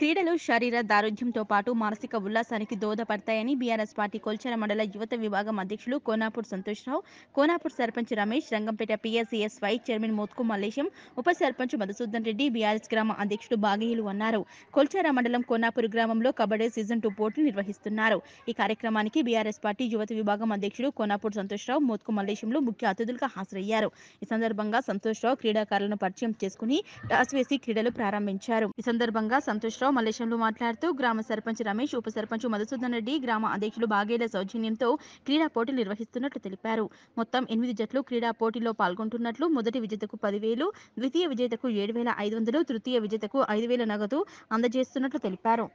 క్రీడలు శరీర దారుఢ్యంతో పాటు మానసిక ఉల్లాసానికి దోహదపడతాయని బీఆర్ఎస్ పార్టీ కొల్చర మండల యువత విభాగం అధ్యక్షులు Konapur Santosh Rao Konapur sarpanch Ramesh Rangampet PSCS vice chairman Mothku Mallesham ఉప సర్పంచ్ మధుసూదన్ రెడ్డి బీఆర్ఎస్ గ్రామ అధ్యక్షుడు బాగేయులు అన్నారు కొల్చర మండలం కోనాపూర్ గ్రామంలో కబడ్డీ సీజన్ టూ పోటీ నిర్వహిస్తున్నారు ఈ కార్యక్రమానికి బీఆర్ఎస్ పార్టీ యువత విభాగం అధ్యక్షుడు కోనాపూర్ సంతోష్రావు మోత్కు మల్లేశంలో ముఖ్య అతిథులుగా హాజరయ్యారు ఈ సందర్భంగా సంతోష్రావు క్రీడాకారులను పరిచయం చేసుకుని టాస్ వేసి క్రీడలు ప్రారంభించారు ఈ సందర్భంగా సంతోష్రావు రావు మల్లేశంలో మాట్లాడుతూ గ్రామ సర్పంచ్ రమేష్ ఉప సర్పంచ్ మధుసూదన్ రెడ్డి గ్రామ అధ్యక్షులు బాగేల సౌజన్యంతో క్రీడా పోటీలు నిర్వహిస్తున్నట్లు తెలిపారు మొత్తం ఎనిమిది జట్లు క్రీడా పోటీలో పాల్గొంటున్నట్లు మొదటి విజేతకు పదివేలు ద్వితీయ విజేతకు ఏడు వేల ఐదు వందలు తృతీయ విజేతకు ఐదు వేల నగదు అందజేస్తున్నట్లు తెలిపారు